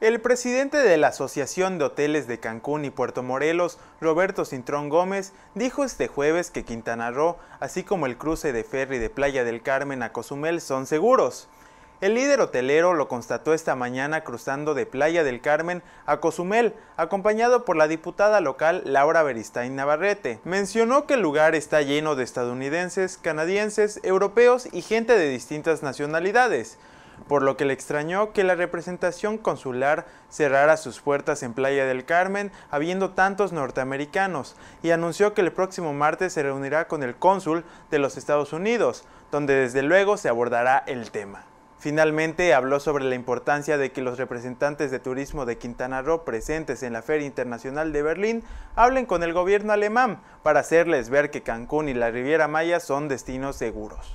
El presidente de la Asociación de Hoteles de Cancún y Puerto Morelos, Roberto Cintrón Gómez, dijo este jueves que Quintana Roo, así como el cruce de ferry de Playa del Carmen a Cozumel, son seguros. El líder hotelero lo constató esta mañana cruzando de Playa del Carmen a Cozumel, acompañado por la diputada local Laura Beristain Navarrete. Mencionó que el lugar está lleno de estadounidenses, canadienses, europeos y gente de distintas nacionalidades por lo que le extrañó que la representación consular cerrara sus puertas en Playa del Carmen, habiendo tantos norteamericanos, y anunció que el próximo martes se reunirá con el cónsul de los Estados Unidos, donde desde luego se abordará el tema. Finalmente habló sobre la importancia de que los representantes de turismo de Quintana Roo presentes en la Feria Internacional de Berlín hablen con el gobierno alemán para hacerles ver que Cancún y la Riviera Maya son destinos seguros.